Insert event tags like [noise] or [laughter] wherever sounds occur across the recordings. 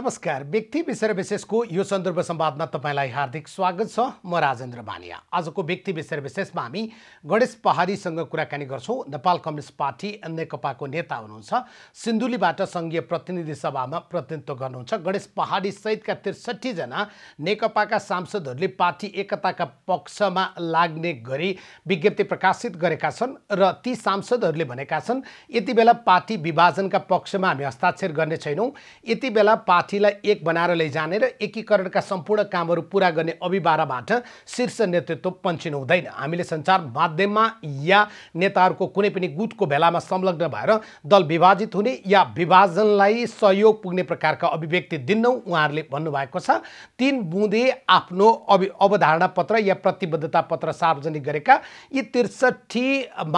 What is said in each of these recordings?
नमस्कार व्यक्ति विषय विशेषको यो सन्दर्भ संवादमा तपाईँलाई हार्दिक स्वागत छ म राजेन्द्र बानिया आजको व्यक्ति विषय विशेषमा हामी गणेश पहाडीसँग कुराकानी गर्छौँ नेपाल कम्युनिस्ट पार्टी नेकपाको नेता हुनुहुन्छ सिन्धुलीबाट सङ्घीय प्रतिनिधि सभामा प्रतिनिधित्व गर्नुहुन्छ गणेश पहाडी पहाडीसहितका त्रिसठीजना नेकपाका सांसदहरूले पार्टी एकताका पक्षमा लाग्ने गरी विज्ञप्ति प्रकाशित गरेका छन् र ती सांसदहरूले भनेका छन् यति बेला पार्टी विभाजनका पक्षमा हामी हस्ताक्षर गर्ने छैनौँ यति बेला पार्टी पार्टीलाई एक बनाएर लैजाने र एकीकरणका सम्पूर्ण कामहरू पुरा गर्ने अभिभारबाट शीर्ष नेतृत्व पन्चिनु हुँदैन हामीले सञ्चार माध्यममा या नेताहरूको कुनै पनि गुटको भेलामा संलग्न भएर दल विभाजित हुने या विभाजनलाई सहयोग पुग्ने प्रकारका अभिव्यक्ति दिन्नौ उहाँहरूले भन्नुभएको छ तिन बुँदे आफ्नो अभि अवधारणा पत्र या प्रतिबद्धता पत्र सार्वजनिक गरेका यी त्रिसठी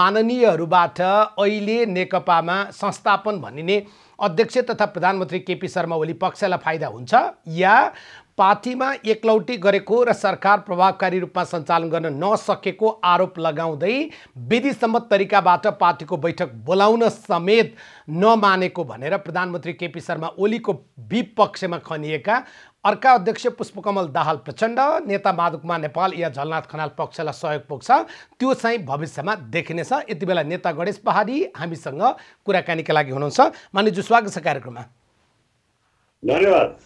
माननीयहरूबाट अहिले नेकपामा संस्थापन भनिने अध्यक्ष तथा प्रधानमन्त्री केपी शर्मा ओली पक्षलाई फाइदा हुन्छ या पार्टीमा एकलौटी गरेको र सरकार प्रभावकारी रूपमा सञ्चालन गर्न नसकेको आरोप लगाउँदै विधिसम्मत तरिकाबाट पार्टीको बैठक बोलाउन समेत नमानेको भनेर प्रधानमन्त्री केपी शर्मा ओलीको विपक्षमा खनिएका अर्का अध्यक्ष पुष्पकमल दाहाल प्रचण्ड नेता माधुकमा नेपाल या झलनाथ खनाल पक्षलाई सहयोग पुग्छ त्यो चाहिँ भविष्यमा देखिनेछ यति बेला नेता गणेश पहाडी हामीसँग कुराकानीका लागि हुनुहुन्छ मानिजू स्वागत छ कार्यक्रममा धन्यवाद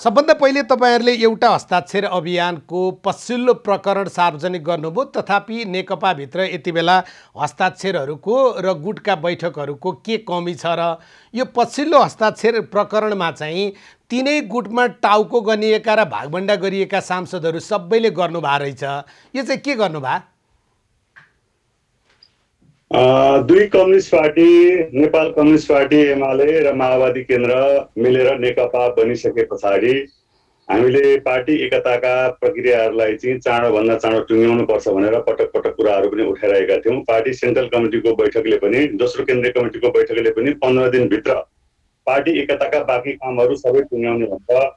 सबभन्दा पहिले तपाईँहरूले एउटा हस्ताक्षर अभियानको पछिल्लो प्रकरण सार्वजनिक गर्नुभयो तथापि नेकपाभित्र यति बेला हस्ताक्षरहरूको र गुटका बैठकहरूको के कमी छ र यो पछिल्लो हस्ताक्षर प्रकरणमा चाहिँ तिनै गुटमा टाउको गनिएका र भागभन्डा गरिएका सांसदहरू सबैले गर्नुभएको रहेछ यो चाहिँ के गर्नुभयो दुई communist party Nepal communist party Emale र माओवादी केन्द्र मिलेर नेकपा बनिसके पछाडि हामीले पार्टी एकताका प्रक्रियाहरूलाई चाहिँ चाँडोभन्दा चाँडो टुङ्ग्याउनुपर्छ भनेर पटक पटक कुराहरू पनि उठाइरहेका थियौँ पार्टी सेन्ट्रल कमिटीको बैठकले पनि दोस्रो केन्द्रीय कमिटीको बैठकले पनि पन्ध्र दिनभित्र पार्टी एकताका बाकी कामहरू सबै टुङ्ग्याउने भनेर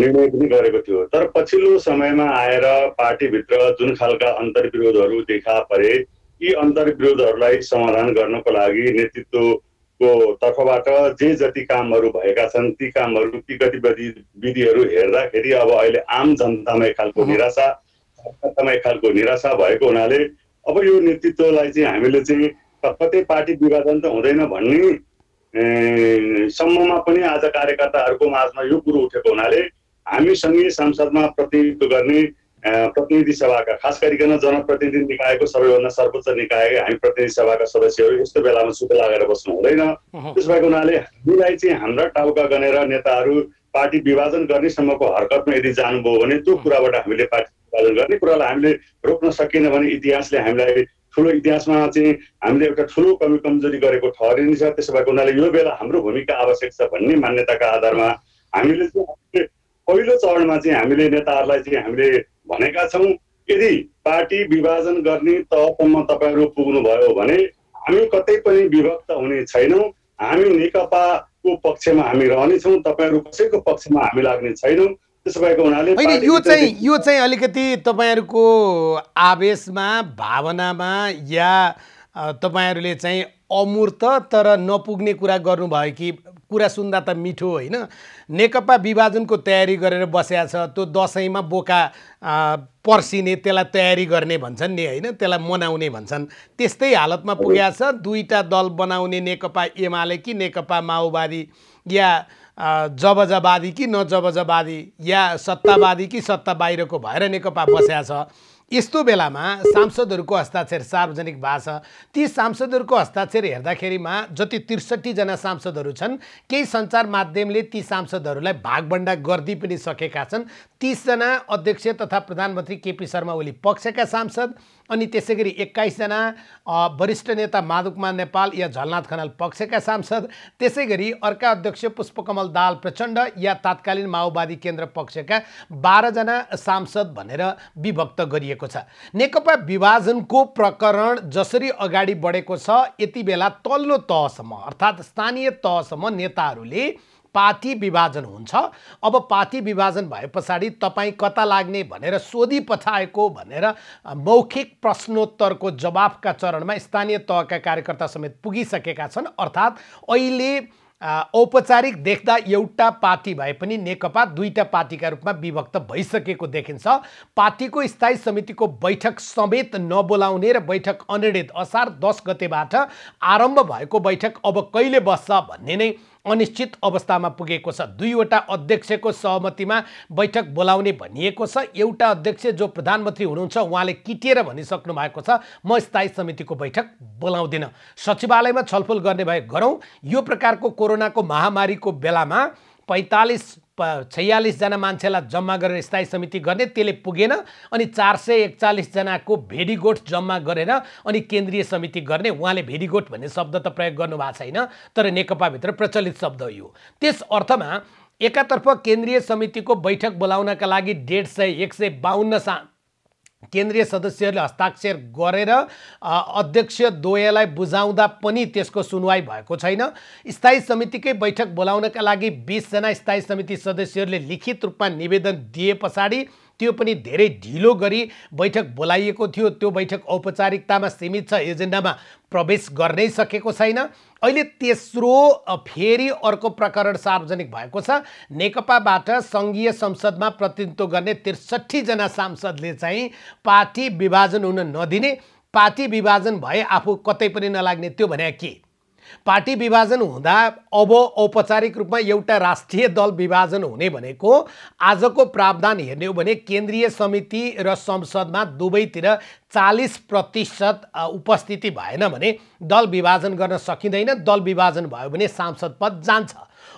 निर्णय पनि गरेको थियो तर पछिल्लो समयमा आएर पार्टीभित्र जुन खालका अन्तर्विरोधहरू देखा परे यी अन्तर्विरोधहरूलाई समाधान गर्नको लागि नेतृत्वको तर्फबाट जे जति कामहरू भएका छन् ती कामहरू ती गतिविधि विधिहरू हेर्दाखेरि अब अहिले आम जनतामा एक खालको निराशा एक खालको निराशा भएको हुनाले अब यो नेतृत्वलाई चाहिँ हामीले चाहिँ कतै पार्टी विभाजन त हुँदैन भन्ने सम्ममा पनि आज कार्यकर्ताहरूको माझमा यो कुरो उठेको हुनाले हामीसँगै संसदमा प्रतिनिधित्व गर्ने प्रतिनिधि सभाका खास गरिकन जनप्रतिनिधि निकायको सबैभन्दा सर्वोच्च निकाय हामी प्रतिनिधि सभाका सदस्यहरू यस्तो बेलामा सुख लागेर बस्नु हुँदैन त्यस भएको हुनाले हामीलाई चाहिँ हाम्रा टाउका गनेर नेताहरू पार्टी विभाजन गर्नेसम्मको हरकतमा यदि जानुभयो भने त्यो कुराबाट हामीले पार्टी विभाजन गर्ने कुरालाई हामीले रोक्न सकिएन भने इतिहासले हामीलाई ठुलो इतिहासमा चाहिँ हामीले एउटा ठुलो कमी कमजोरी गरेको छ त्यसो भएको हुनाले यो बेला हाम्रो भूमिका आवश्यक छ भन्ने मान्यताका आधारमा हामीले चाहिँ पहिलो चरणमा चाहिँ हामीले नेताहरूलाई चाहिँ हामीले भनेका छौँ यदि पार्टी विभाजन गर्ने तहसम्म तपाईँहरू पुग्नुभयो भने हामी कतै पनि विभक्त हुने छैनौँ हामी नेकपाको पक्षमा हामी रहनेछौँ तपाईँहरू कसैको पक्षमा हामी लाग्ने छैनौँ त्यसो भएको हुनाले यो चाहिँ यो चाहिँ अलिकति तपाईँहरूको आवेशमा भावनामा या तपाईँहरूले चाहिँ अमूर्त तर नपुग्ने कुरा गर्नुभयो कि कुरा सुन्दा त मिठो होइन नेकपा विभाजनको तयारी गरेर बसेका छ त्यो दसैँमा बोका पर्सिने त्यसलाई तयारी गर्ने भन्छन् नि होइन त्यसलाई मनाउने भन्छन् त्यस्तै हालतमा पुगेको छ दुईवटा दल बनाउने नेकपा एमाले कि नेकपा माओवादी या जबजवादी कि नजबजवादी या सत्तावादी कि सत्ता बाहिरको भएर नेकपा बस्या छ यस्तो बेलामा सांसदहरूको हस्ताक्षर सार्वजनिक भएको छ ती सांसदहरूको हस्ताक्षर हेर्दाखेरिमा जति त्रिसठीजना सांसदहरू छन् केही सञ्चार माध्यमले ती सांसदहरूलाई भागभन्डा गरिदिई पनि सकेका छन् तिसजना अध्यक्ष तथा प्रधानमन्त्री केपी शर्मा ओली पक्षका सांसद अनि त्यसै गरी एक्काइसजना वरिष्ठ नेता कुमार नेपाल या झलनाथ खनाल पक्षका सांसद त्यसै गरी अर्का अध्यक्ष पुष्पकमल दाल प्रचण्ड या तात्कालीन माओवादी केन्द्र पक्षका बाह्रजना सांसद भनेर विभक्त गरिएको छ नेकपा विभाजनको प्रकरण जसरी अगाडि बढेको छ यति बेला तल्लो तहसम्म अर्थात् स्थानीय तहसम्म नेताहरूले पार्टी विभाजन हुन्छ अब पाती विभाजन भए पछाडि तपाईँ कता लाग्ने भनेर सोधि पठाएको भनेर मौखिक प्रश्नोत्तरको जवाफका चरणमा स्थानीय तहका कार्यकर्ता समेत पुगिसकेका छन् अर्थात् अहिले औपचारिक देख्दा एउटा पार्टी भए पनि नेकपा दुईटा पार्टीका रूपमा विभक्त भइसकेको देखिन्छ पार्टीको स्थायी समितिको बैठक समेत नबोलाउने र बैठक अनिर्णित असार दस गतेबाट आरम्भ भएको बैठक अब कहिले बस्छ भन्ने नै अनिश्चित अवस्थामा पुगेको छ दुईवटा अध्यक्षको सहमतिमा बैठक बोलाउने भनिएको छ एउटा अध्यक्ष जो प्रधानमन्त्री हुनुहुन्छ उहाँले किटिएर भनिसक्नु भएको छ म स्थायी समितिको बैठक बोलाउँदिनँ सचिवालयमा छलफल गर्ने भए गरौँ यो प्रकारको कोरोनाको महामारीको बेलामा पैँतालिस छयालिसजना मान्छेलाई जम्मा गरेर स्थायी समिति गर्ने त्यसले पुगेन अनि चार सय एकचालिसजनाको भेडीगोठ जम्मा गरेर अनि केन्द्रीय समिति गर्ने उहाँले भेडीगोठ भन्ने शब्द त प्रयोग गर्नु भएको छैन तर नेकपाभित्र प्रचलित शब्द यो त्यस अर्थमा एकातर्फ केन्द्रीय समितिको बैठक बोलाउनका लागि डेढ सय एक सय बाहन्न सा केन्द्रीय सदस्यहरूले हस्ताक्षर गरेर अध्यक्ष दोयलाई बुझाउँदा पनि त्यसको सुनवाई भएको छैन स्थायी समितिकै बैठक बोलाउनका लागि बिसजना स्थायी समिति सदस्यहरूले लिखित रूपमा निवेदन दिए पछाडि त्यो पनि धेरै ढिलो गरी बैठक बोलाइएको थियो त्यो बैठक औपचारिकतामा सीमित छ एजेन्डामा प्रवेश गर्नै सकेको छैन अहिले तेस्रो फेरि अर्को प्रकरण सार्वजनिक भएको छ नेकपाबाट सङ्घीय संसदमा प्रतिनिधित्व गर्ने त्रिसठीजना सांसदले चाहिँ पार्टी विभाजन हुन नदिने पार्टी विभाजन भए आफू कतै पनि नलाग्ने त्यो भने के पार्टी विभाजन हुँदा अब औपचारिक रूपमा एउटा राष्ट्रिय दल विभाजन हुने भनेको आजको प्रावधान हेर्ने हो भने केन्द्रीय समिति र संसदमा दुवैतिर चालिस प्रतिशत उपस्थिति भएन भने दल विभाजन गर्न सकिँदैन दल विभाजन भयो भने सांसद पद जान्छ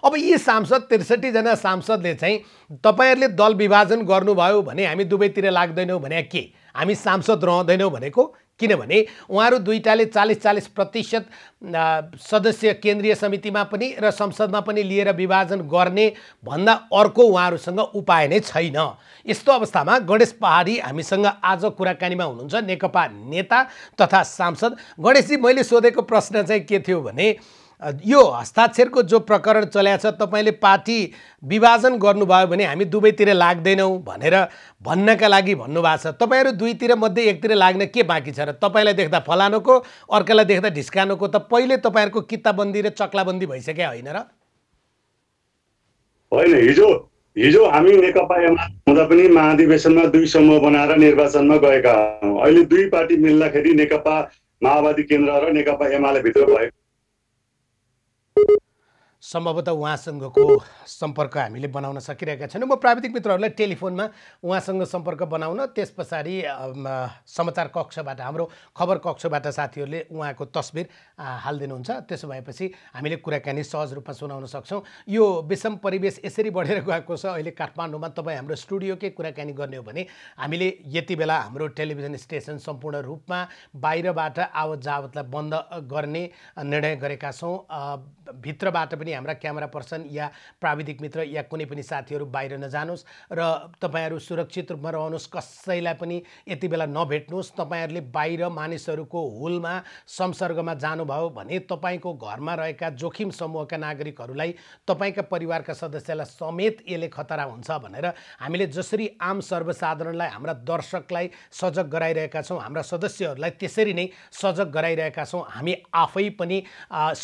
अब यी सांसद त्रिसठीजना सांसदले चाहिँ तपाईँहरूले दल विभाजन गर्नुभयो भने हामी दुवैतिर लाग्दैनौँ भने के हामी सांसद रहँदैनौँ भनेको किनभने उहाँहरू दुईटाले चालिस चालिस प्रतिशत सदस्य केन्द्रीय समितिमा पनि र संसदमा पनि लिएर विभाजन गर्ने भन्दा अर्को उहाँहरूसँग उपाय नै छैन यस्तो अवस्थामा गणेश पहाडी हामीसँग आज कुराकानीमा हुनुहुन्छ नेकपा नेता तथा सांसद गणेशजी मैले सोधेको प्रश्न चाहिँ के थियो भने यो हस्ताक्षरको जो प्रकरण चल्याएको छ तपाईँले पार्टी विभाजन गर्नुभयो भने हामी दुवैतिर लाग्दैनौँ भनेर भन्नका लागि भन्नुभएको छ तपाईँहरू दुईतिर मध्ये एकतिर लाग्न के बाँकी छ र तपाईँलाई देख्दा फलानुको अर्कालाई देख्दा ढिस्कानुको त पहिले तपाईँहरूको किताबन्दी र चक्लाबन्दी भइसक्यो होइन र होइन हिजो हिजो हामी नेकपा हुँदा पनि महाधिवेशनमा दुई समूह बनाएर निर्वाचनमा गएका हौँ अहिले दुई पार्टी मिल्दाखेरि नेकपा माओवादी केन्द्र र नेकपा एमाले भित्र भएको Thank you. सम्भवतः उहाँसँगको सम्पर्क हामीले बनाउन सकिरहेका छैनौँ म प्राविधिक मित्रहरूलाई टेलिफोनमा उहाँसँग सम्पर्क बनाउन त्यस पछाडि समाचार कक्षबाट हाम्रो खबर कक्षबाट साथीहरूले उहाँको तस्बिर हालिदिनुहुन्छ त्यसो भएपछि हामीले कुराकानी सहज रूपमा सुनाउन सक्छौँ यो विषम परिवेश यसरी बढेर गएको छ अहिले काठमाडौँमा तपाईँ हाम्रो स्टुडियोकै कुराकानी गर्ने हो भने हामीले यति बेला हाम्रो टेलिभिजन स्टेसन सम्पूर्ण रूपमा बाहिरबाट आवत जावतलाई बन्द गर्ने निर्णय गरेका छौँ भित्रबाट पनि हाम्रा क्यामेरा पर्सन या प्राविधिक मित्र या कुनै पनि साथीहरू बाहिर नजानुहोस् र तपाईँहरू सुरक्षित रूपमा रहनुहोस् कसैलाई पनि यति बेला नभेट्नुहोस् तपाईँहरूले बाहिर मानिसहरूको हुलमा संसर्गमा जानुभयो भने तपाईँको घरमा रहेका जोखिम समूहका नागरिकहरूलाई तपाईँका परिवारका सदस्यलाई समेत यसले खतरा हुन्छ भनेर हामीले जसरी आम सर्वसाधारणलाई हाम्रा दर्शकलाई सजग गराइरहेका छौँ हाम्रा सदस्यहरूलाई त्यसरी नै सजग गराइरहेका छौँ हामी आफै पनि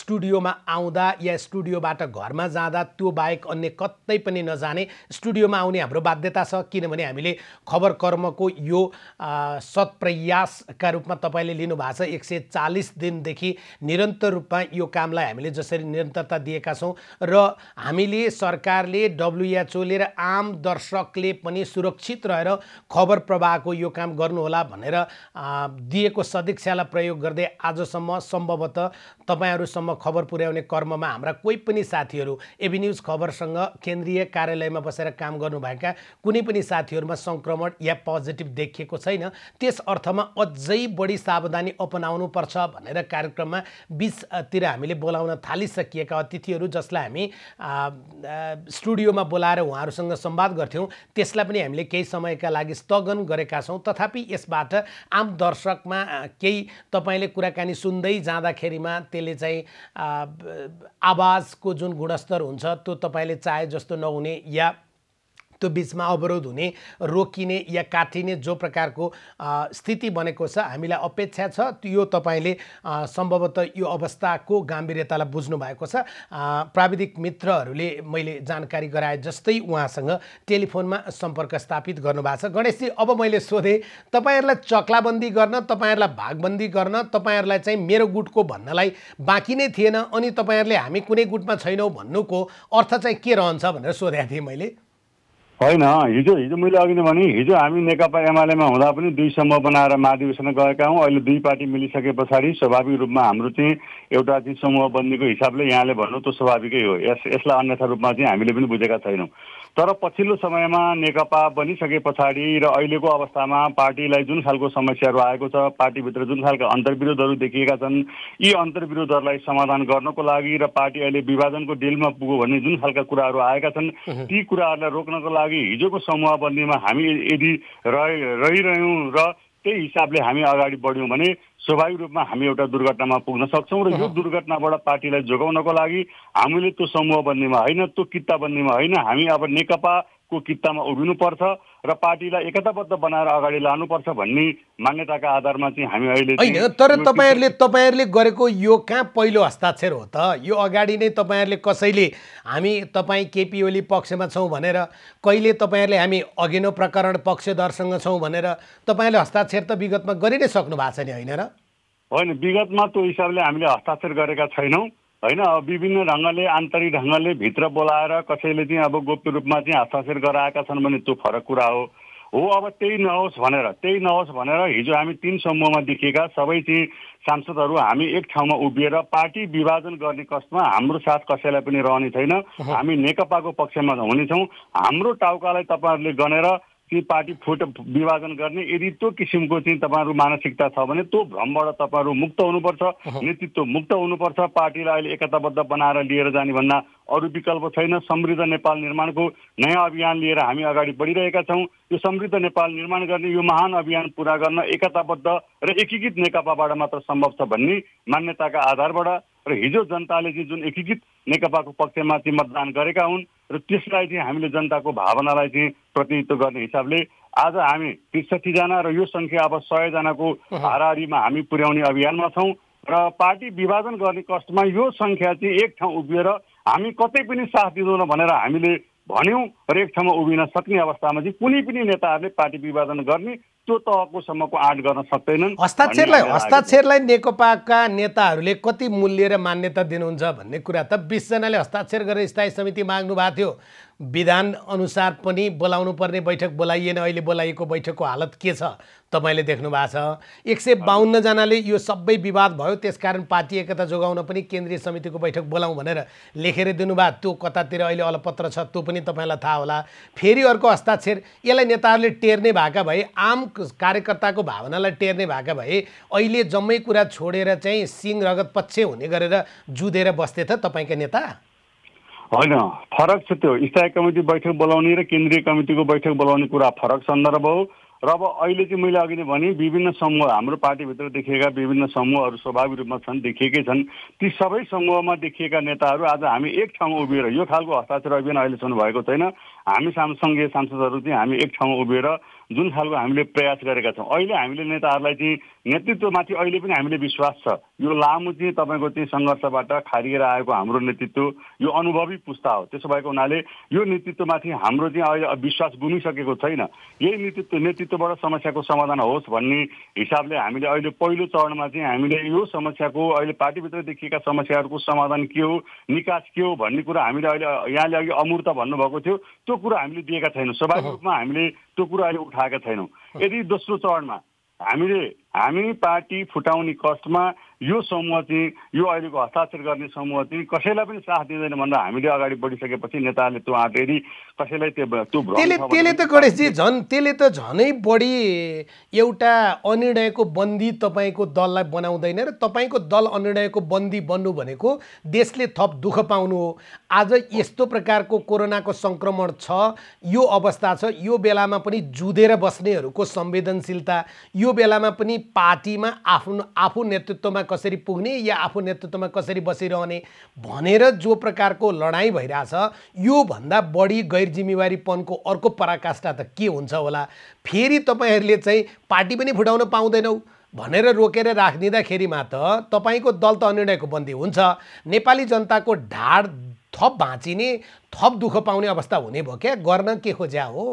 स्टुडियोमा आउँदा या स्टुडियो स्टुडियोबाट घरमा जाँदा त्यो बाहेक अन्य कतै पनि नजाने स्टुडियोमा आउने हाम्रो बाध्यता छ किनभने हामीले खबर कर्मको यो सत्प्रयासका रूपमा तपाईँले लिनुभएको छ एक सय चालिस दिनदेखि निरन्तर रूपमा यो कामलाई हामीले जसरी निरन्तरता दिएका छौँ र हामीले सरकारले डब्लुएचओले र आम दर्शकले पनि सुरक्षित रहेर खबर प्रवाहको यो काम गर्नुहोला भनेर दिएको सदिक्षालाई प्रयोग गर्दै आजसम्म सम्भवतः तपाईँहरूसम्म खबर पुर्याउने कर्ममा हाम्रा कोही पनि साथीहरू एभिन्युज न्युज खबरसँग केन्द्रीय कार्यालयमा बसेर काम गर्नुभएका कुनै पनि साथीहरूमा सङ्क्रमण या पोजिटिभ देखिएको छैन त्यस अर्थमा अझै बढी सावधानी अपनाउनुपर्छ भनेर कार्यक्रममा बिचतिर हामीले बोलाउन थालिसकिएका अतिथिहरू जसलाई हामी स्टुडियोमा बोलाएर उहाँहरूसँग सम्वाद गर्थ्यौँ त्यसलाई पनि हामीले केही समयका लागि स्थगन गरेका छौँ तथापि यसबाट आम दर्शकमा केही तपाईँले कुराकानी सुन्दै जाँदाखेरिमा त्यसले चाहिँ आवाज विकासको जुन गुणस्तर हुन्छ त्यो तपाईँले चाहे जस्तो नहुने या त्यो बिचमा अवरोध हुने रोकिने या काटिने जो प्रकारको स्थिति बनेको छ हामीलाई अपेक्षा छ यो तपाईँले सम्भवतः यो अवस्थाको गम्भीर्यतालाई बुझ्नु भएको छ प्राविधिक मित्रहरूले मैले जानकारी गराए जस्तै उहाँसँग टेलिफोनमा सम्पर्क स्थापित गर्नुभएको छ गणेशजी अब मैले सोधेँ तपाईँहरूलाई चक्लाबन्दी गर्न तपाईँहरूलाई भागबन्दी गर्न तपाईँहरूलाई चाहिँ मेरो गुटको भन्नलाई बाँकी नै थिएन अनि तपाईँहरूले हामी कुनै गुटमा छैनौँ भन्नुको अर्थ चाहिँ के रहन्छ भनेर सोधेको थिएँ मैले होइन हिजो हिजो मैले अघि नै भने हिजो हामी नेकपा एमालेमा हुँदा पनि दुई समूह बनाएर महाधिवेशन गएका हौँ अहिले दुई पार्टी मिलिसके पछाडि स्वाभाविक रूपमा हाम्रो चाहिँ एउटा चाहिँ समूह बन्दीको हिसाबले यहाँले भन्नु त्यो स्वाभाविकै हो यस यसलाई अन्यथा रूपमा चाहिँ हामीले पनि बुझेका छैनौँ तर पछिल्लो समयमा नेकपा बनिसके पछाडि र अहिलेको अवस्थामा पार्टीलाई जुन खालको समस्याहरू आएको छ पार्टीभित्र जुन खालका अन्तर्विरोधहरू देखिएका छन् यी अन्तर्विरोधहरूलाई समाधान गर्नको लागि र पार्टी अहिले विभाजनको डिलमा पुग्यो भन्ने जुन खालका कुराहरू आएका छन् ती कुराहरूलाई रोक्नको लागि हिजोको समूहबन्दीमा हामी यदि रहिरह्यौँ र त्यही हिसाबले हामी अगाडि बढ्यौँ भने स्वाभाविक रूपमा हामी एउटा दुर्घटनामा पुग्न सक्छौँ र यो दुर्घटनाबाट पार्टीलाई जोगाउनको लागि हामीले त्यो समूह समूहबन्दीमा होइन त्यो किताबन्दीमा होइन हामी अब नेकपा को कितामा उभिनुपर्छ र पार्टीलाई एकताबद्ध बनाएर अगाडि लानुपर्छ भन्ने मान्यताका आधारमा चाहिँ हामी अहिले होइन तर तपाईँहरूले तपाईँहरूले गरेको यो कहाँ पहिलो हस्ताक्षर हो त यो अगाडि नै तपाईँहरूले कसैले हामी तपाईँ केपी ओली पक्षमा छौँ भनेर कहिले तपाईँहरूले हामी अघिनो प्रकरण पक्षधरसँग छौँ भनेर तपाईँहरूले हस्ताक्षर त विगतमा गरि नै सक्नु भएको छ नि होइन र होइन विगतमा त्यो हिसाबले हामीले हस्ताक्षर गरेका छैनौँ होइन अब विभिन्न ढङ्गले आन्तरिक ढङ्गले भित्र बोलाएर कसैले चाहिँ अब गोप्य रूपमा चाहिँ हस्ताक्षर गराएका छन् भने त्यो फरक कुरा हो हो अब त्यही नहोस् भनेर त्यही नहोस् भनेर हिजो हामी तिन समूहमा देखिएका सबै चाहिँ सांसदहरू हामी एक ठाउँमा उभिएर पार्टी विभाजन गर्ने कष्टमा हाम्रो साथ कसैलाई पनि रहने छैन हामी नेकपाको पक्षमा हुनेछौँ हाम्रो टाउकालाई तपाईँहरूले गनेर ती पार्टी फुट विभाजन गर्ने यदि त्यो किसिमको चाहिँ तपाईँहरू मानसिकता छ भने त्यो भ्रमबाट तपाईँहरू मुक्त हुनुपर्छ नेतृत्व मुक्त हुनुपर्छ पार्टीलाई अहिले एकताबद्ध बनाएर लिएर जाने भन्दा अरू विकल्प छैन समृद्ध नेपाल निर्माणको नयाँ अभियान लिएर हामी अगाडि बढिरहेका छौँ यो समृद्ध नेपाल निर्माण गर्ने यो महान अभियान पुरा गर्न एकताबद्ध र एकीकृत नेकपाबाट मात्र सम्भव छ भन्ने मान्यताका आधारबाट र हिजो जनताले चाहिँ जुन एकीकृत नेकपाको पक्षमा चाहिँ मतदान गरेका हुन् र त्यसलाई चाहिँ हामीले जनताको भावनालाई चाहिँ प्रतिनिधित्व गर्ने हिसाबले आज हामी त्रिसठीजना र यो सङ्ख्या अब सयजनाको हारिमा हामी पुर्याउने अभियानमा छौँ र पार्टी विभाजन गर्ने कष्टमा यो सङ्ख्या चाहिँ एक ठाउँ उभिएर हामी कतै पनि साथ दिँदैनौँ भनेर हामीले भन्यौँ र एक ठाउँमा उभिन सक्ने अवस्थामा चाहिँ कुनै पनि नेताहरूले पार्टी विभाजन गर्ने त्यो तहकोसम्मको आँट गर्न सक्दैनन् हस्ताक्षरलाई हस्ताक्षरलाई नेकपाका नेताहरूले कति मूल्य र मान्यता दिनुहुन्छ भन्ने कुरा त बिसजनाले हस्ताक्षर गरेर स्थायी समिति माग्नु भएको थियो विधान अनुसार पनि बोलाउनु पर्ने बैठक बोलाइएन अहिले बोलाइएको बैठकको हालत के छ तपाईँले देख्नु भएको छ एक सय बाहन्नजनाले यो सबै विवाद भयो त्यसकारण पार्टी एकता जोगाउन पनि केन्द्रीय समितिको बैठक बोलाउँ भनेर लेखेर दिनुभयो त्यो कतातिर अहिले अलपत्र छ त्यो पनि तपाईँलाई थाहा होला फेरि अर्को हस्ताक्षर यसलाई नेताहरूले टेर्ने भएका भए आम कार्यकर्ताको भावनालाई टेर्ने भएका भए अहिले जम्मै कुरा छोडेर चाहिँ सिंह रगत पक्ष हुने गरेर जुधेर बस्थे त तपाईँका नेता होइन फरक छ त्यो स्थायी कमिटी बैठक बोलाउने र केन्द्रीय कमिटीको बैठक बोलाउने कुरा फरक सन्दर्भ हो र अब अहिले चाहिँ मैले अघि नै भने विभिन्न समूह हाम्रो पार्टीभित्र देखिएका विभिन्न समूहहरू स्वाभाविक रूपमा छन् देखिएकै छन् ती सबै समूहमा देखिएका नेताहरू आज हामी एक ठाउँमा उभिएर यो खालको हस्ताक्षर अभियान अहिलेसम्म भएको छैन हामी साम सङ्घीय सांसदहरू चाहिँ हामी एक ठाउँमा उभिएर जुन खालको हामीले प्रयास गरेका छौँ अहिले हामीले नेताहरूलाई चाहिँ नेतृत्वमाथि अहिले पनि हामीले विश्वास छ यो लामो चाहिँ तपाईँको चाहिँ सङ्घर्षबाट खारिएर आएको हाम्रो नेतृत्व यो अनुभवी पुस्ता हो त्यसो भएको हुनाले यो नेतृत्वमाथि हाम्रो चाहिँ अहिले विश्वास गुमिसकेको छैन यही नेतृत्व नेतृत्वबाट समस्याको समाधान होस् भन्ने हिसाबले हामीले अहिले पहिलो चरणमा चाहिँ हामीले यो समस्याको अहिले पार्टीभित्र देखिएका समस्याहरूको समाधान के हो निकास के हो भन्ने कुरा हामीले अहिले यहाँले अघि अमूर्त भन्नुभएको थियो त्यो कुरा हामीले दिएका छैनौँ स्वाभाविक रूपमा हामीले त्यो कुरा अहिले उठाएका छैनौँ यदि दोस्रो चरणमा हामीले हामी पार्टी फुटाउने कष्टमा यो समूह चाहिँ यो अहिलेको हस्ताक्षर गर्ने समूह चाहिँ कसैलाई पनि साथ दिँदैन भनेर हामीले अगाडि बढिसकेपछि नेताहरूले त्यो आँटेरी कसैलाई त्यो त्यो त्यसले त गणेशजी झन् त्यसले त झनै बढी एउटा अनिर्णयको बन्दी तपाईँको दललाई बनाउँदैन र तपाईँको दल अनिर्णयको बन्दी बन्नु भनेको देशले थप दुःख पाउनु हो आज यस्तो प्रकारको कोरोनाको सङ्क्रमण छ यो अवस्था छ यो बेलामा पनि जुधेर बस्नेहरूको संवेदनशीलता यो बेलामा पनि पार्टीमा आफ्नो आफू नेतृत्वमा कसरी पुग्ने या आफू नेतृत्वमा कसरी बसिरहने भनेर जो प्रकारको लडाइँ भइरहेछ योभन्दा बढी गैर जिम्मेवारीपनको अर्को पराकाष्ठा त के हुन्छ होला फेरि तपाईँहरूले चाहिँ पार्टी पनि फुटाउन पाउँदैनौ भनेर रोकेर राखिदिँदाखेरिमा त तपाईँको दल त अनिर्णयको बन्दी हुन्छ नेपाली जनताको ढाड थप भाँचिने थप दुःख पाउने अवस्था हुने भयो क्या गर्न के खोज्या हो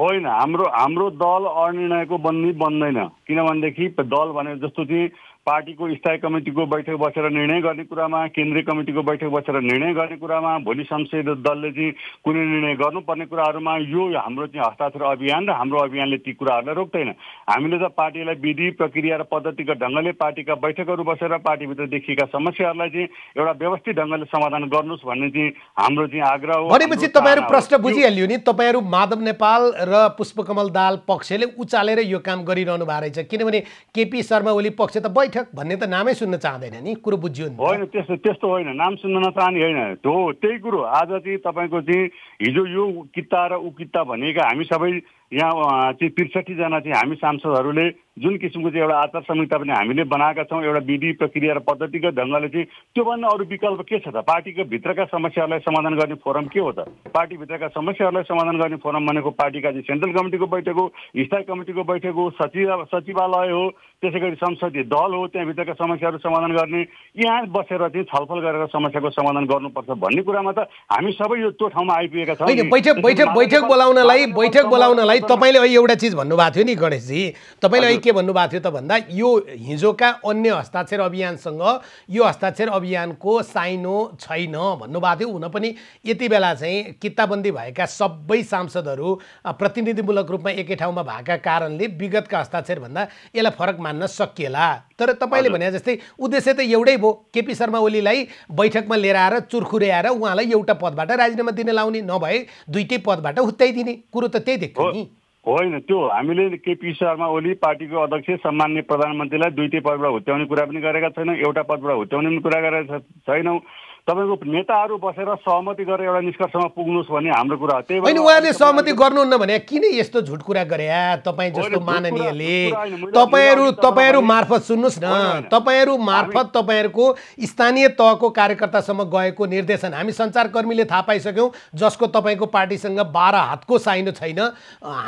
होइन हाम्रो हाम्रो दल अनिर्णयको बन्दी बन्दैन किनभनेदेखि दल भने जस्तो चाहिँ पार्टीको स्थायी कमिटीको बैठक बसेर निर्णय गर्ने कुरामा केन्द्रीय कमिटीको बैठक बसेर निर्णय गर्ने कुरामा भोलि संसदीय दलले चाहिँ कुनै निर्णय गर्नुपर्ने कुराहरूमा यो हाम्रो चाहिँ हस्ताक्षर अभियान र हाम्रो अभियानले ती कुराहरूलाई रोक्दैन हामीले त पार्टीलाई विधि प्रक्रिया र पद्धतिगत ढङ्गले पार्टीका बैठकहरू बसेर पार्टीभित्र देखिएका समस्याहरूलाई चाहिँ एउटा व्यवस्थित ढङ्गले समाधान गर्नुहोस् भन्ने चाहिँ हाम्रो चाहिँ आग्रह हो भनेपछि तपाईँहरू प्रश्न बुझिहाल्यो नि तपाईँहरू माधव नेपाल र पुष्पकमल दाल पक्षले उचालेर यो काम गरिरहनु भएको रहेछ किनभने केपी शर्मा ओली पक्ष त बै बैठक भन्ने त नामै सुन्न चाहँदैन नि कुरो बुझियो नि होइन त्यस्तो त्यस्तो होइन नाम सुन्न नचाहने होइन हो त्यही कुरो आज चाहिँ तपाईँको चाहिँ हिजो यो किता र ऊ किता भनेका हामी सबै यहाँ चाहिँ त्रिसठीजना चाहिँ हामी सांसदहरूले जुन किसिमको चाहिँ एउटा आचार संहिता पनि हामीले बनाएका छौँ एउटा विधि प्रक्रिया र पद्धतिगत ढङ्गले चाहिँ त्योभन्दा अरू विकल्प के छ त पार्टीको भित्रका समस्याहरूलाई समाधान गर्ने फोरम के हो त पार्टीभित्रका समस्याहरूलाई समाधान गर्ने फोरम भनेको पार्टीका चाहिँ सेन्ट्रल कमिटीको बैठक हो स्थायी कमिटीको बैठक हो सचिव सचिवालय हो त्यसै गरी संसदीय दल हो त्यहाँभित्रका समस्याहरू समाधान गर्ने यहाँ बसेर चाहिँ छलफल गरेर समस्याको समाधान गर्नुपर्छ भन्ने कुरामा त हामी सबै यो त्यो ठाउँमा आइपुगेका छौँ बैठक बैठक बोलाउनलाई बैठक बोलाउनलाई तपाईँ तपाईँले अहिले एउटा चिज भन्नुभएको थियो नि गणेशजी तपाईँले अहिले के भन्नुभएको थियो त भन्दा यो हिजोका अन्य हस्ताक्षर अभियानसँग यो हस्ताक्षर अभियानको साइनो छैन भन्नुभएको थियो हुन पनि यति बेला चाहिँ किताबन्दी भएका सबै सांसदहरू प्रतिनिधिमूलक रूपमा एकै ठाउँमा भएका कारणले विगतका हस्ताक्षरभन्दा यसलाई फरक मान्न सकिएला तर तपाईँले भने जस्तै उद्देश्य त एउटै भयो केपी शर्मा ओलीलाई बैठकमा लिएर आएर चुर्खुर्याएर उहाँलाई एउटा पदबाट राजीनामा दिन लाउने नभए दुइटै पदबाट हुत्याइदिने कुरो त त्यही देख्थ्यो नि होइन त्यो हामीले केपी शर्मा ओली पार्टीको अध्यक्ष सम्मान्य प्रधानमन्त्रीलाई दुईटै पदबाट हुत्याउने कुरा पनि गरेका छैनौँ एउटा पदबाट हुत्याउने पनि कुरा गरेका छैनौँ तपाईँको नेताहरू बसेर सहमति गरेर एउटा निष्कर्षमा पुग्नुहोस् भन्ने हाम्रो कुरा हो त्यही भएर उहाँले सहमति गर्नुहुन्न भने किन यस्तो झुट कुरा गरे तपाईँ जस्तो माननीयले तपाईँहरू तपाईँहरू मार्फत सुन्नुहोस् न तपाईँहरू मार्फत तपाईँहरूको स्थानीय तहको कार्यकर्तासम्म गएको निर्देशन हामी सञ्चारकर्मीले थाहा पाइसक्यौँ जसको तपाईँको पार्टीसँग बाह्र हातको साइनो छैन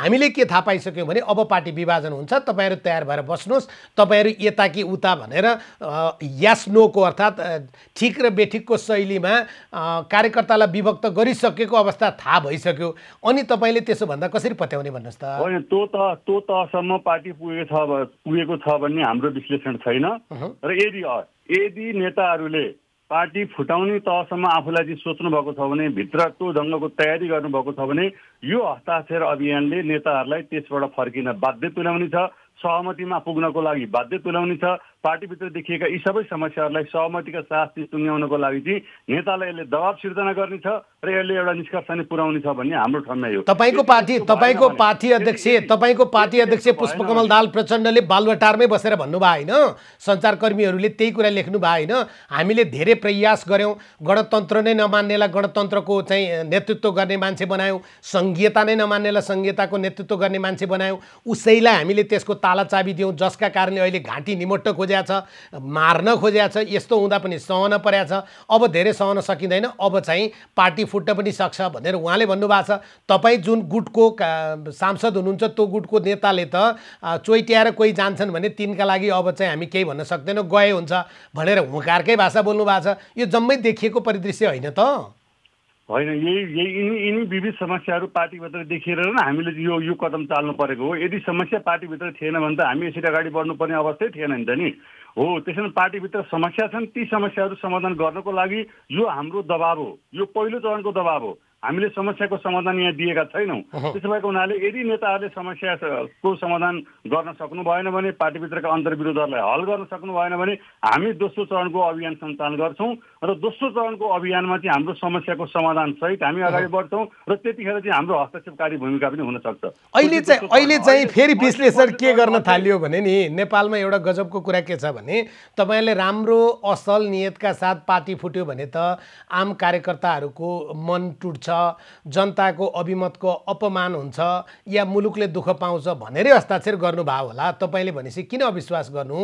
हामीले के थाहा पाइसक्यौँ भने अब पार्टी विभाजन हुन्छ तपाईँहरू तयार भएर बस्नुहोस् तपाईँहरू यता कि उता भनेर नोको अर्थात् ठिक र बेठिकको शैलीमा कार्यकर्तालाई विभक्त गरिसकेको अवस्था थाहा भइसक्यो अनि तपाईँले त्यसो भन्दा कसरी पत्याउने भन्नुहोस् त होइन त्यो त त्यो तहसम्म पार्टी पुगेको छ पुगेको छ भन्ने हाम्रो विश्लेषण छैन र यदि यदि नेताहरूले पार्टी फुटाउने तहसम्म आफूलाई चाहिँ सोच्नु भएको छ भने भित्र त्यो ढङ्गको तयारी गर्नुभएको छ भने यो हस्ताक्षर अभियानले नेताहरूलाई त्यसबाट फर्किन बाध्य तुल्याउने छ सहमतिमा पुग्नको लागि बाध्य तुल्याउने छ पार्टीभित्र देखिएका यी सबै समस्याहरूलाई सहमतिका साथ टुङ्ग्याउनको लागि चाहिँ नेतालाई यसले दबाब सिर्जना गर्नेछ र यसले एउटा निष्कर्ष नै पुर्याउने छ भन्ने हाम्रो ठन्डाइ हो तपाईँको पार्टी तपाईँको पार्टी अध्यक्ष तपाईँको पार्टी अध्यक्ष पुष्पकमल दाल प्रचण्डले बालुवाटारमै बसेर भन्नुभयो होइन सञ्चारकर्मीहरूले त्यही कुरा लेख्नु भयो होइन हामीले धेरै प्रयास गऱ्यौँ गणतन्त्र नै नमान्नेलाई गणतन्त्रको चाहिँ नेतृत्व गर्ने मान्छे बनायौँ सङ्घीयता नै नमान्नेलाई सङ्घीयताको नेतृत्व गर्ने मान्छे बनायौँ उसैलाई हामीले त्यसको ताला चाबी दियौँ जसका कारणले अहिले घाँटी निमोट्ट खोजे खोज्या छ मार्न खोज्या छ यस्तो हुँदा पनि सहन पर्या छ अब धेरै सहन सकिँदैन अब चाहिँ पार्टी फुट्न पनि सक्छ भनेर उहाँले भन्नुभएको छ तपाईँ जुन गुटको सांसद हुनुहुन्छ त्यो गुटको नेताले त चोइट्याएर कोही जान्छन् भने तिनका लागि अब चाहिँ हामी केही भन्न सक्दैनौँ गए हुन्छ भनेर हुँकारकै भाषा बोल्नु भएको छ यो जम्मै देखिएको परिदृश्य होइन त होइन यही यही यिनी यिनी विविध समस्याहरू पार्टीभित्र देखिएर नै हामीले यो यो कदम चाल्नु परेको हो यदि समस्या पार्टीभित्र थिएन भने त हामी यसरी अगाडि बढ्नुपर्ने अवस्थै थिएन नि त नि हो त्यसरी पार्टीभित्र समस्या छन् ती समस्याहरू समाधान गर्नको लागि यो हाम्रो दबाब हो यो पहिलो चरणको दबाब हो हामीले समस्याको समाधान यहाँ दिएका छैनौँ त्यसो भएको हुनाले यदि नेताहरूले समस्याको समाधान गर्न सक्नु भएन भने पार्टीभित्रका अन्तर्विरोधहरूलाई हल गर्न सक्नु भएन भने हामी दोस्रो चरणको अभियान सञ्चालन गर्छौँ र दोस्रो चरणको अभियानमा चाहिँ हाम्रो समस्याको समाधानसहित हामी अगाडि बढ्छौँ र त्यतिखेर चाहिँ हाम्रो हस्तक्षेपकारी भूमिका पनि हुन सक्छ अहिले चाहिँ अहिले चाहिँ फेरि विश्लेषण के गर्न थालियो भने नि नेपालमा एउटा गजबको कुरा के छ भने तपाईँले राम्रो असल नियतका साथ पार्टी फुट्यो भने त आम कार्यकर्ताहरूको मन टुट्छ जनताको अभिमतको अपमान हुन्छ या मुलुकले दुःख पाउँछ भनेरै हस्ताक्षर गर्नुभयो होला तपाईँले भनेपछि किन अविश्वास गर्नु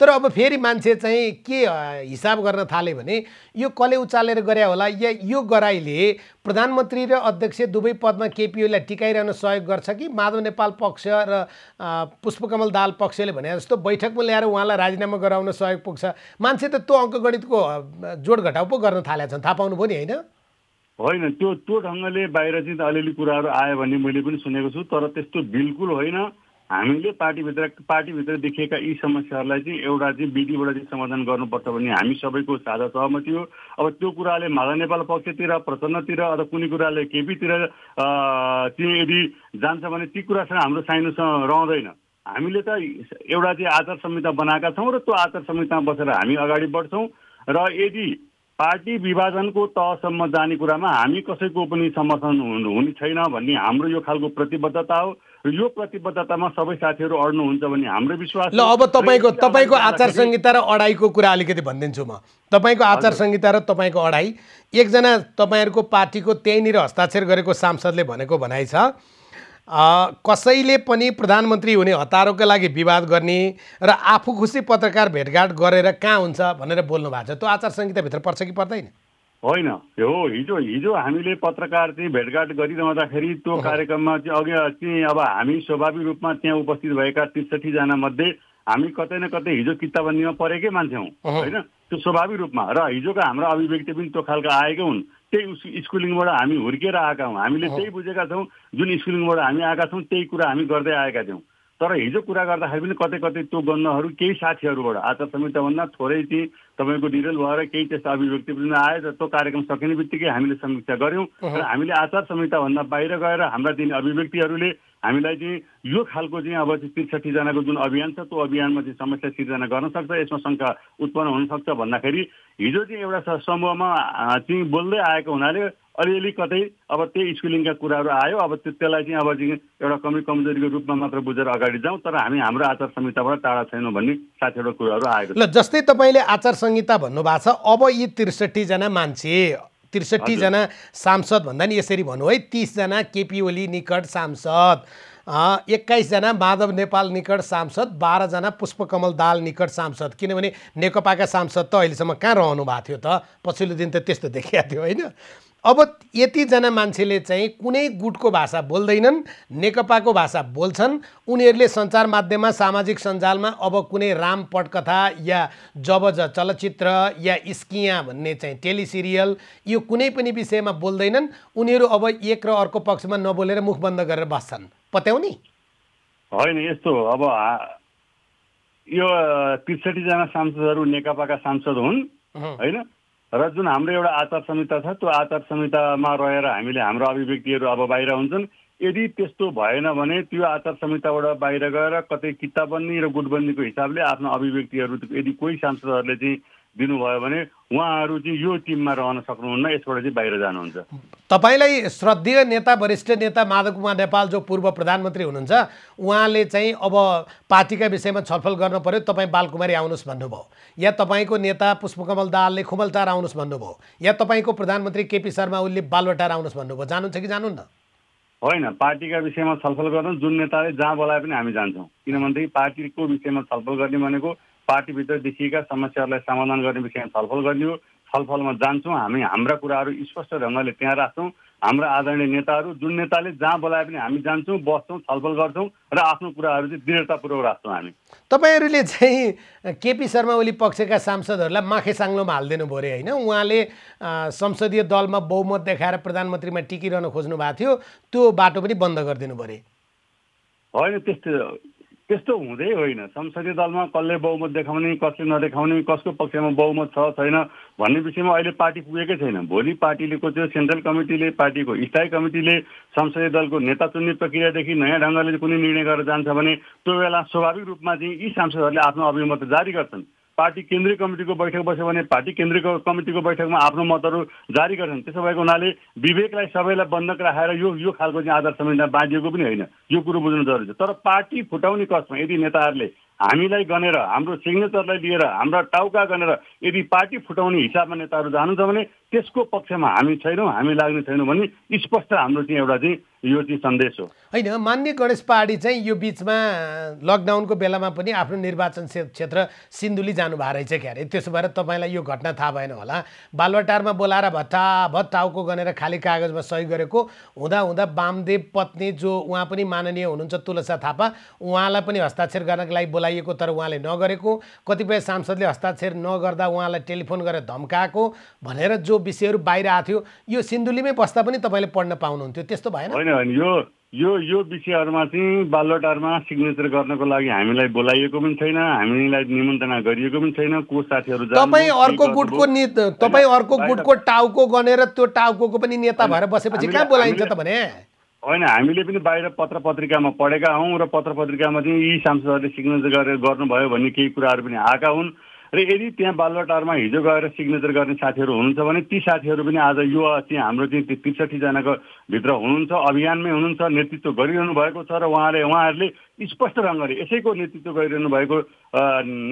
तर अब फेरि मान्छे चाहिँ के हिसाब गर्न थाल्यो भने यो कले उचालेर गरे होला या यो गराइले प्रधानमन्त्री र अध्यक्ष दुवै पदमा केपिओलाई टिकाइरहन सहयोग गर्छ कि माधव नेपाल पक्ष र पुष्पकमल दाल पक्षले भने जस्तो बैठकमा ल्याएर उहाँलाई राजीनामा गराउन सहयोग पुग्छ मान्छे त त्यो अङ्कगणितको जोड घटाउ पो गर्न थाले छन् थाहा पाउनुभयो नि होइन होइन त्यो त्यो ढङ्गले बाहिर चाहिँ अलिअलि कुराहरू आयो भन्ने मैले पनि सुनेको छु तर त्यस्तो बिल्कुल होइन हामीले पार्टीभित्र पार्टीभित्र देखिएका यी समस्याहरूलाई चाहिँ एउटा चाहिँ विधिबाट चाहिँ समाधान गर्नुपर्छ भन्ने हामी सबैको साझा सहमति हो अब त्यो कुराले माला नेपाल पक्षतिर प्रचण्डतिर अथवा कुनै कुराले केपीतिर चाहिँ यदि जान्छ भने ती कुरासँग हाम्रो साइनोसँग रहँदैन हामीले त एउटा चाहिँ आचार संहिता बनाएका छौँ र त्यो आचार संहितामा बसेर हामी अगाडि बढ्छौँ र यदि पार्टी विभाजनको तहसम्म जाने कुरामा हामी कसैको पनि समर्थन हुने छैन भन्ने हाम्रो यो खालको प्रतिबद्धता हो र यो प्रतिबद्धतामा सबै साथीहरू अड्नुहुन्छ भन्ने हाम्रो विश्वास ल अब तपाईँको तपाईँको आचार संहिता र अढाईको कुरा अलिकति भनिदिन्छु म तपाईँको आचार संहिता र तपाईँको अढाई एकजना तपाईँहरूको पार्टीको त्यहीँनिर हस्ताक्षर गरेको सांसदले भनेको भनाइ छ कसैले पनि प्रधानमन्त्री हुने हतारोका लागि विवाद गर्ने र आफू खुसी पत्रकार भेटघाट गरेर कहाँ हुन्छ भनेर बोल्नु भएको छ त्यो आचार संहिताभित्र पर्छ कि पर्दैन होइन हो हिजो हिजो हामीले पत्रकार चाहिँ भेटघाट गरिरहँदाखेरि त्यो कार्यक्रममा चाहिँ अघि चाहिँ अब हामी स्वाभाविक रूपमा त्यहाँ उपस्थित भएका त्रिसठीजना मध्ये हामी कतै न कतै हिजो किताबन्दीमा परेकै मान्छे हौँ होइन त्यो स्वाभाविक रूपमा र हिजोको हाम्रो अभिव्यक्ति पनि त्यो खालको आएकै हुन् त्यही स्कुलिङबाट हामी हुर्किएर आएका हौँ हामीले त्यही बुझेका छौँ जुन स्कुलिङबाट हामी आएका छौँ त्यही कुरा हामी गर्दै आएका थियौँ तर हिजो कुरा गर्दाखेरि पनि कतै कतै त्यो गन्धहरू केही साथीहरूबाट आचार संहिताभन्दा थोरै चाहिँ तपाईँको डिटेल भएर केही त्यस्तो अभिव्यक्ति पनि आयो र त्यो कार्यक्रम सकिने बित्तिकै हामीले समीक्षा गऱ्यौँ र हामीले आचार संहिताभन्दा बाहिर गएर हाम्रा दिने अभिव्यक्तिहरूले हामीलाई चाहिँ यो खालको चाहिँ अब चाहिँ त्रिसठीजनाको जुन अभियान छ त्यो अभियानमा चाहिँ समस्या सिर्जना गर्न सक्छ यसमा शङ्का उत्पन्न हुनसक्छ भन्दाखेरि हिजो चाहिँ एउटा समूहमा चाहिँ बोल्दै आएको हुनाले अलिअलि कतै अब त्यही स्कुलिङका कुराहरू आयो अब त्यो त्यसलाई चाहिँ अब चाहिँ एउटा कमी कमजोरीको रूपमा मात्र बुझेर अगाडि जाउँ तर हामी हाम्रो आचार संहिताबाट टाढा छैनौँ भन्ने साथीहरू कुराहरू आएको ल जस्तै तपाईँले आचार संहिता भन्नुभएको छ अब यी त्रिसठीजना मान्छे त्रिसठीजना सांसद भन्दा नि यसरी भनौँ है तिसजना केपी ओली निकट सांसद एक्काइसजना माधव नेपाल निकट सांसद बाह्रजना पुष्पकमल दाल निकट सांसद किनभने नेकपाका सांसद त अहिलेसम्म कहाँ रहनु भएको थियो त पछिल्लो दिन त त्यस्तो देखिएको थियो होइन अब यतिजना मान्छेले चाहिँ कुनै गुटको भाषा बोल्दैनन् नेकपाको भाषा बोल्छन् उनीहरूले सञ्चार माध्यममा सामाजिक सञ्जालमा अब कुनै राम पटकथा या जबज चलचित्र या स्किया भन्ने चाहिँ टेलिसिरियल यो कुनै पनि विषयमा बोल्दैनन् उनीहरू अब एक र अर्को पक्षमा नबोलेर मुख बन्द गरेर बस्छन् पत्याउने होइन यस्तो अब यो त्रिसठीजना सांसदहरू नेकपाका सांसद हुन् होइन र जुन हाम्रो एउटा आचार संहिता छ त्यो आचार संहितामा रहेर हामीले हाम्रो अभिव्यक्तिहरू अब बाहिर हुन्छन् यदि त्यस्तो भएन भने त्यो आचार संहिताबाट बाहिर गएर कतै किताबन्दी र गुटबन्दीको हिसाबले आफ्नो अभिव्यक्तिहरू यदि कोही सांसदहरूले चाहिँ दिनुभयो भने उहाँहरू चाहिँ यो टिममा रहन सक्नुहुन्न यसबाट चाहिँ बाहिर जानुहुन्छ तपाईँलाई श्रद्धेय नेता वरिष्ठ नेता माधव कुमार नेपाल जो पूर्व प्रधानमन्त्री हुनुहुन्छ उहाँले चाहिँ अब पार्टीका विषयमा छलफल गर्नु पऱ्यो तपाईँ बालकुमारी आउनुहोस् भन्नुभयो या तपाईँको नेता पुष्पकमल दाहालले खुमलटार आउनुहोस् भन्नुभयो या तपाईँको प्रधानमन्त्री केपी शर्मा ओलीले बालवटार आउनुहोस् भन्नुभयो जानुहुन्छ कि जानुहुन्न होइन पार्टीका विषयमा छलफल गर्नु जुन नेताले जहाँ बोलाए पनि हामी जान्छौँ किनभनेदेखि पार्टीको विषयमा छलफल गर्ने भनेको पार्टीभित्र देखिएका समस्याहरूलाई समाधान गर्ने विषयमा छलफल गर्ने हो छलफलमा जान्छौँ हामी हाम्रा कुराहरू स्पष्ट ढङ्गले त्यहाँ राख्छौँ हाम्रा आदरणीय नेताहरू जुन नेताले जहाँ बोलाए पनि हामी जान्छौँ बस्छौँ छलफल गर्छौँ र आफ्नो कुराहरू चाहिँ दृढतापूर्वक राख्छौँ हामी तपाईँहरूले चाहिँ केपी शर्मा ओली पक्षका सांसदहरूलाई माखे साङ्लोमा हालिदिनु भयो अरे होइन उहाँले संसदीय दलमा बहुमत देखाएर प्रधानमन्त्रीमा टिकिरहन खोज्नु भएको थियो त्यो बाटो पनि बन्द गरिदिनु भयो अरे होइन त्यस्तो त्यस्तो हुँदै होइन संसदीय दलमा कसले बहुमत देखाउने कसले नदेखाउने कसको पक्षमा बहुमत छ छैन भन्ने विषयमा अहिले पार्टी पुगेकै छैन भोलि पार्टीलेको त्यो सेन्ट्रल कमिटीले पार्टीको स्थायी कमिटीले संसदीय दलको नेता चुन्ने प्रक्रियादेखि नयाँ ढङ्गले कुनै निर्णय गरेर जान्छ भने त्यो बेला स्वाभाविक रूपमा चाहिँ यी सांसदहरूले आफ्नो अभिमत जारी गर्छन् पार्टी केन्द्रीय कमिटीको बैठक बस्यो भने पार्टी केन्द्रीय कमिटीको बैठकमा आफ्नो मतहरू जारी गर्छन् त्यसो भएको हुनाले विवेकलाई सबैलाई बन्धक राखेर यो यो खालको चाहिँ आधार संहिता बाँधिएको पनि होइन यो कुरो बुझ्नु जरुरी छ तर पार्टी फुटाउने कसमा यदि नेताहरूले हामीलाई गनेर हाम्रो सिग्नेचरलाई लिएर हाम्रा टाउका गनेर यदि पार्टी फुटाउने हिसाबमा नेताहरू जानुहुन्छ भने त्यसको पक्षमा हामी छैनौँ हामी लाग्ने छैनौँ भने स्पष्ट हाम्रो चाहिँ एउटा चाहिँ यो चाहिँ सन्देश हो होइन मान्य गणेश पहाडी चाहिँ यो बिचमा लकडाउनको बेलामा पनि आफ्नो निर्वाचन क्षेत्र सिन्धुली जानुभएको रहेछ क्यारे त्यसो भएर तपाईँलाई यो घटना थाहा भएन होला बालवाटारमा बोलाएर भत्ता भट्टाउको गरेर खाली कागजमा सही गरेको हुँदा हुँदा वामदेव पत्नी जो उहाँ पनि माननीय हुनुहुन्छ तुलसा थापा उहाँलाई पनि हस्ताक्षर गर्नको लागि बोलाइएको तर उहाँले नगरेको कतिपय सांसदले हस्ताक्षर नगर्दा उहाँलाई टेलिफोन गरेर धम्काएको भनेर जो विषयहरू बाहिर आएको थियो यो सिन्धुलीमै बस्दा पनि तपाईँले पढ्न पाउनुहुन्थ्यो त्यस्तो भएन होइन होइन यो यो यो विषयहरूमा चाहिँ बालुवाटारमा सिग्नेचर गर्नको लागि हामीलाई बोलाइएको पनि छैन हामीलाई निमन्त्रणा गरिएको पनि छैन को साथीहरू तपाईँ अर्को गुटको तपाईँ अर्को गुटको टाउको गनेर त्यो टाउको पनि नेता भएर बसेपछि कहाँ बोलाइन्छ त भने होइन हामीले पनि बाहिर पत्र पत्रिकामा पढेका हौँ र पत्र पत्रिकामा चाहिँ यी सांसदहरूले सिग्नेचर गरेर गर्नुभयो भन्ने केही कुराहरू पनि आएका हुन् र यदि त्यहाँ बालुवाटारमा हिजो गएर सिग्नेचर गर्ने साथीहरू हुनुहुन्छ भने ती साथीहरू पनि आज युवा चाहिँ हाम्रो चाहिँ त्रिसठीजनाको भित्र हुनुहुन्छ अभियानमै हुनुहुन्छ नेतृत्व गरिरहनु भएको छ र उहाँले उहाँहरूले स्पष्ट ढङ्गले यसैको नेतृत्व गरिरहनु भएको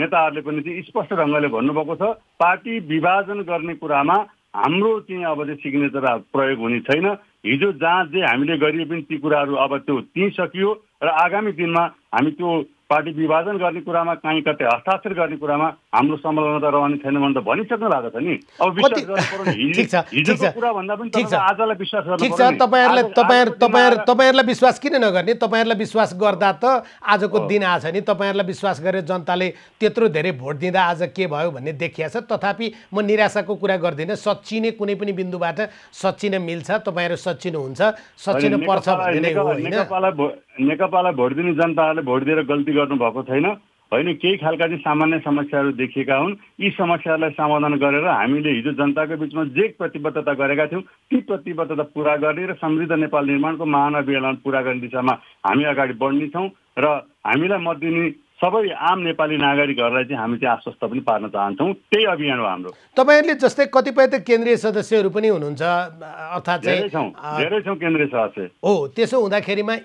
नेताहरूले पनि चाहिँ स्पष्ट ढङ्गले भन्नुभएको छ पार्टी विभाजन गर्ने कुरामा हाम्रो चाहिँ अब चाहिँ सिग्नेचर प्रयोग हुने छैन हिजो जहाँ जे हामीले गरिए पनि ती कुराहरू अब त्यो त्यहीँ सकियो र आगामी दिनमा हामी त्यो पार्टी विभाजन गर्ने कुरामा काहीँ कतै हस्ताक्षर गर्ने कुरामा हाम्रो सम्मेलनमा त रहने छैन भने त भनिसक्नु भएको छ नि अब ठिक छ तपाईँहरूलाई तपाईँ तपाईँहरू तपाईँहरूलाई विश्वास किन नगर्ने तपाईँहरूलाई विश्वास गर्दा त आजको दिन आएछ नि तपाईँहरूलाई विश्वास गरेर जनताले त्यत्रो धेरै भोट दिँदा आज के भयो भन्ने देखिया छ तथापि म निराशाको कुरा गर्दिनँ सचिने कुनै पनि बिन्दुबाट सचिन मिल्छ तपाईँहरू सचिनु हुन्छ सचिनु पर्छ भन्ने नेकपालाई भोट दिने जनताहरूले भोट दिएर गल्ती गर्नुभएको छैन होइन केही खालका चाहिँ सामान्य समस्याहरू देखिएका हुन् यी समस्याहरूलाई समाधान गरेर हामीले हिजो जनताको बिचमा जे प्रतिबद्धता गरेका थियौँ ती प्रतिबद्धता पुरा गर्ने र समृद्ध नेपाल निर्माणको महान पुरा गर्ने दिशामा हामी अगाडि बढ्नेछौँ र हामीलाई मत दिने सबै आम नेपाली नागरिकहरूलाई चाहिँ हामी चाहिँ आश्वस्त पनि पार्न चाहन्छौँ त्यही अभियान हो हाम्रो तपाईँहरूले जस्तै कतिपय त केन्द्रीय सदस्यहरू पनि हुनुहुन्छ अर्थात् धेरै छौँ केन्द्रीय सदस्य हो त्यसो हुँदाखेरिमा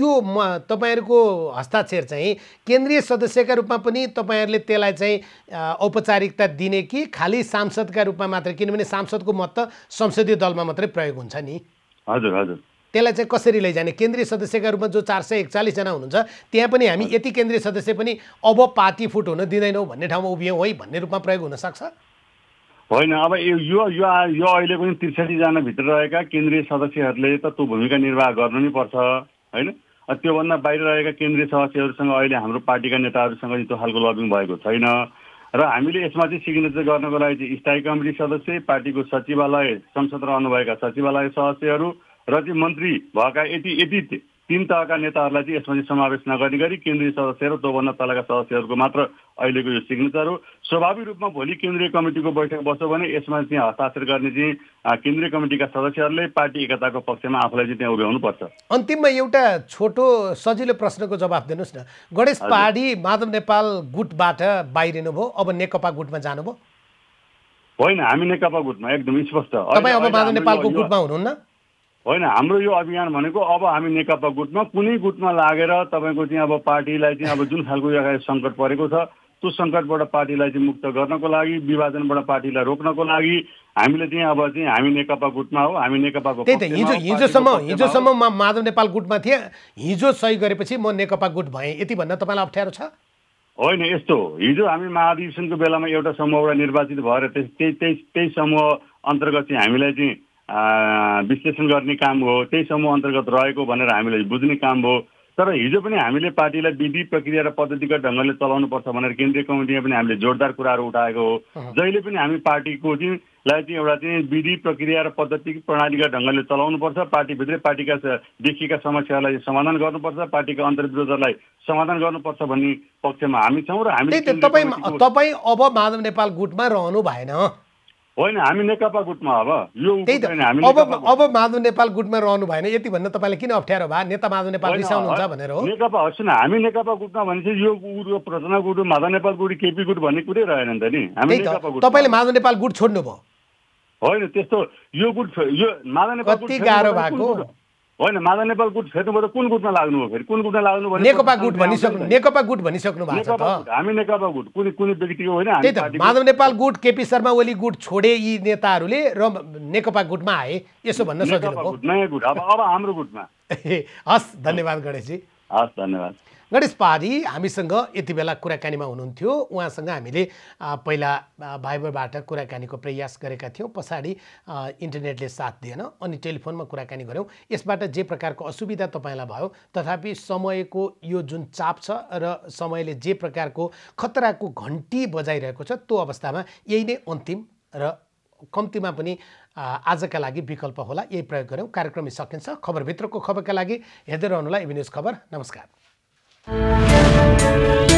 त्यो म तपाईँहरूको हस्ताक्षर चाहिँ केन्द्रीय सदस्यका रूपमा पनि तपाईँहरूले त्यसलाई चाहिँ औपचारिकता दिने कि खालि सांसदका रूपमा मात्र किनभने सांसदको मत त संसदीय दलमा मात्रै प्रयोग हुन्छ नि हजुर हजुर त्यसलाई चाहिँ कसरी लैजाने केन्द्रीय सदस्यका रूपमा जो चार सय एकचालिसजना हुनुहुन्छ त्यहाँ पनि हामी यति केन्द्रीय सदस्य पनि अब पार्टी फुट हुन दिँदैनौँ भन्ने ठाउँमा उभियौँ है भन्ने रूपमा प्रयोग हुनसक्छ होइन अब यो यो यो अहिले पनि त्रिसठीजनाभित्र रहेका केन्द्रीय सदस्यहरूले त त्यो भूमिका निर्वाह गर्नु नै पर्छ होइन त्योभन्दा बाहिर रहेका केन्द्रीय सदस्यहरूसँग अहिले हाम्रो पार्टीका नेताहरूसँग त्यो खालको लबिङ भएको छैन र हामीले यसमा चाहिँ सिग्नेचर गर्नको लागि चाहिँ स्थायी कमिटी सदस्य पार्टीको सचिवालय संसद रहनुभएका सचिवालय सदस्यहरू र चाहिँ मन्त्री भएका यति यति तिन तहका नेताहरूलाई चाहिँ यसमा चाहिँ समावेश नगर्ने गरी केन्द्रीय सदस्य र दोभन्दा तलका सदस्यहरूको मात्र अहिलेको यो सिग्नेचर हो स्वाभाविक रूपमा भोलि केन्द्रीय कमिटिको बैठक बस्यो भने यसमा चाहिँ हस्ताक्षर गर्ने चाहिँ केन्द्रीय कमिटिका सदस्यहरूले पार्टी एकताको पक्षमा आफूलाई चाहिँ त्यहाँ उभ्याउनुपर्छ अन्तिममा एउटा छोटो सजिलो प्रश्नको जवाब दिनुहोस् न गणेश पहाडी माधव नेपाल गुटबाट बाहिरिनु बाहिरिनुभयो अब नेकपा गुटमा जानुभयो होइन हामी नेकपा गुटमा एकदम स्पष्ट तपाईँ अब माधव नेपालको गुटमा हुनुहुन्न होइन हाम्रो यो अभियान भनेको अब हामी नेकपा गुटमा कुनै गुटमा लागेर तपाईँको चाहिँ अब पार्टीलाई चाहिँ अब जुन खालको यो सङ्कट परेको छ त्यो सङ्कटबाट पार्टीलाई चाहिँ मुक्त गर्नको लागि विभाजनबाट पार्टीलाई रोक्नको लागि हामीले चाहिँ अब चाहिँ हामी नेकपा गुटमा हो हामी नेकपाको त्यही त हिजो हिजोसम्म हिजोसम्म म माधव नेपाल गुटमा थिएँ हिजो सही गरेपछि म नेकपा गुट भएँ यति भन्न तपाईँलाई अप्ठ्यारो छ होइन यस्तो हिजो हामी महाधिवेशनको बेलामा एउटा समूहबाट निर्वाचित भएर त्यस त्यही त्यही त्यही समूह अन्तर्गत चाहिँ हामीलाई चाहिँ विश्लेषण गर्ने काम हो त्यही समूह अन्तर्गत रहेको भनेर हामीले बुझ्ने काम हो तर हिजो पनि हामीले पार्टीलाई विधि प्रक्रिया र पद्धतिगत ढङ्गले चलाउनुपर्छ भनेर केन्द्रीय कमिटीमा पनि हामीले जोरदार कुराहरू उठाएको हो जहिले पनि हामी पार्टीको चाहिँ लाई चाहिँ एउटा चाहिँ विधि प्रक्रिया र पद्धति प्रणालीका ढङ्गले चलाउनुपर्छ पार्टीभित्रै पार्टीका देखिएका समस्याहरूलाई समाधान गर्नुपर्छ पार्टीका अन्तर्विरोधहरूलाई समाधान गर्नुपर्छ भन्ने पक्षमा हामी छौँ र हामी तपाईँ अब माधव नेपाल गुटमा रहनु भएन होइन हामी नेकपा गुटमा अब यो त्यही त अब अब माधव नेपाल गुटमा रहनु भएन यति भन्न तपाईँलाई किन अप्ठ्यारो भयो नेता माधव नेपाल रिसाउनुहुन्छ भनेर हो नेकपा न हामी नेकपा गुटमा भनेपछि यो गुट प्रचना गुट माधव नेपाल गुट केपी गुट भन्ने कुरै रहेन नि त नि हामी तपाईँले माधव नेपाल गुट छोड्नु भयो होइन त्यस्तो यो गुट यो माधव नेपाल कति गाह्रो भएको होइन माधव नेपाल गुट फेर्नुभयो त कुन गुटमा लाग्नुभयो फेरि कुन गुटमा लाग्नु भयो नेकपा गुट भनिसक्नु नेकपा गुट भनिसक्नु भएको छ हामी नेकपा गुट कुनै कुनै व्यक्तिको होइन त्यही त माधव नेपाल गुट केपी शर्मा ओली गुट छोडे यी नेताहरूले र नेकपा गुटमा आए यसो भन्न सकिन्छ नयाँ गुट अब अब हाम्रो गुटमा [laughs] हस् धन्यवाद गणेशजी हस् धन्यवाद गणेश पहाडी हामीसँग यति बेला कुराकानीमा हुनुहुन्थ्यो उहाँसँग हामीले पहिला भाइबरबाट कुराकानीको प्रयास गरेका थियौँ पछाडि इन्टरनेटले साथ दिएन अनि टेलिफोनमा कुराकानी गऱ्यौँ यसबाट जे प्रकारको असुविधा तपाईँलाई भयो तथापि समयको यो जुन चाप छ र समयले जे प्रकारको खतराको घन्टी बजाइरहेको छ त्यो अवस्थामा यही नै अन्तिम र कम्तीमा पनि आजका लागि विकल्प होला यही प्रयोग गऱ्यौँ कार्यक्रम सकिन्छ खबरभित्रको खबरका लागि हेर्दै रहनुलाई एभिन्युज खबर नमस्कार Thank you.